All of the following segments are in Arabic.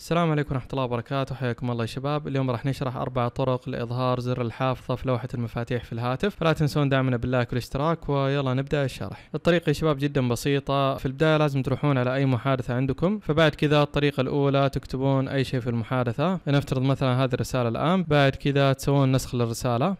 السلام عليكم ورحمة الله وبركاته حياكم الله يا شباب اليوم راح نشرح أربع طرق لإظهار زر الحافظة في لوحة المفاتيح في الهاتف فلا تنسون دعمنا باللايك والاشتراك ويلا نبدأ الشرح الطريقة يا شباب جدا بسيطة في البداية لازم تروحون على أي محادثة عندكم فبعد كذا الطريقة الأولى تكتبون أي شيء في المحادثة لنفترض مثلا هذه الرسالة الآن بعد كذا تسوون نسخ للرسالة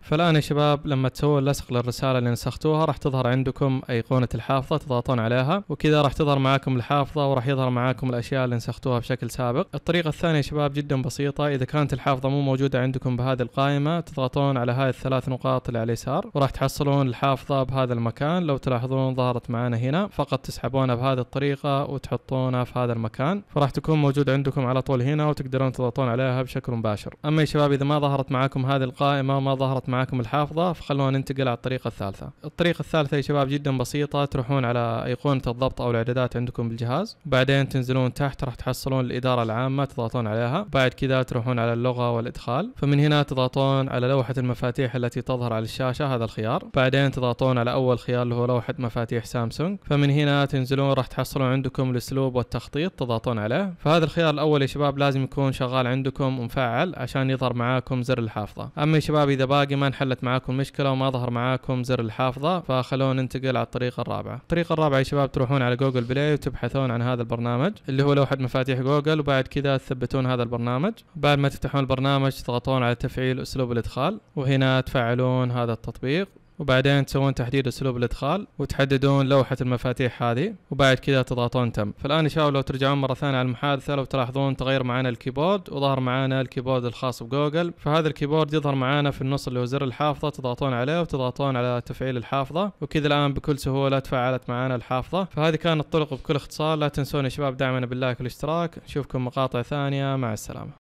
فالآن يا شباب لما تسوون لصق للرسالة اللي نسختوها راح تظهر عندكم أيقونة الحافظة تضغطون عليها وكذا راح تظهر معاكم الحافظة وراح يظهر معاكم الأشياء اللي نسختوها بشكل سابق الطريقة الثانية يا شباب جدا بسيطة إذا كانت الحافظة مو موجودة عندكم بهذه القائمة تضغطون على هذه الثلاث نقاط اللي على اليسار وراح تحصلون الحافظة بهذا المكان لو تلاحظون ظهرت معنا هنا فقط تسحبونها بهذه الطريقة وتحطونها في هذا المكان فراح تكون موجودة عندكم على طول هنا وتقدرون تضغطون عليها بشكل مباشر أما يا شباب إذا ما ظهرت معاكم هذه القائمة وما ظهرت معاكم معكم الحافظه فخلونا ننتقل على الطريقه الثالثه الطريقه الثالثه يا شباب جدا بسيطه تروحون على ايقونه الضبط او الاعدادات عندكم بالجهاز بعدين تنزلون تحت راح تحصلون الاداره العامه تضغطون عليها بعد كذا تروحون على اللغه والادخال فمن هنا تضغطون على لوحه المفاتيح التي تظهر على الشاشه هذا الخيار بعدين تضغطون على اول خيار اللي هو لوحه مفاتيح سامسونج فمن هنا تنزلون راح تحصلون عندكم الاسلوب والتخطيط تضغطون عليه فهذا الخيار الاول يا شباب لازم يكون شغال عندكم ومفعل عشان يظهر معاكم زر الحافظه اما يا شباب اذا باقي باقي ما انحلت معاكم مشكله وما ظهر معاكم زر الحافظه فخلونا ننتقل على الطريقه الرابعه الطريقه الرابعه يا شباب تروحون على جوجل بلاي وتبحثون عن هذا البرنامج اللي هو لوحه مفاتيح جوجل وبعد كذا تثبتون هذا البرنامج بعد ما تفتحون البرنامج تضغطون على تفعيل اسلوب الادخال وهنا تفعلون هذا التطبيق وبعدين تسوون تحديد اسلوب الادخال وتحددون لوحه المفاتيح هذه وبعد كذا تضغطون تم فالان ان شاء الله لو ترجعون مره ثانيه على المحادثه لو تلاحظون تغير معانا الكيبورد وظهر معانا الكيبورد الخاص بجوجل فهذا الكيبورد يظهر معانا في النص اللي هو زر الحافظه تضغطون عليه وتضغطون على تفعيل الحافظه وكذا الان بكل سهوله تفعلت معانا الحافظه فهذه كانت الطرق بكل اختصار لا تنسون يا شباب دعمنا باللايك والاشتراك نشوفكم مقاطع ثانيه مع السلامه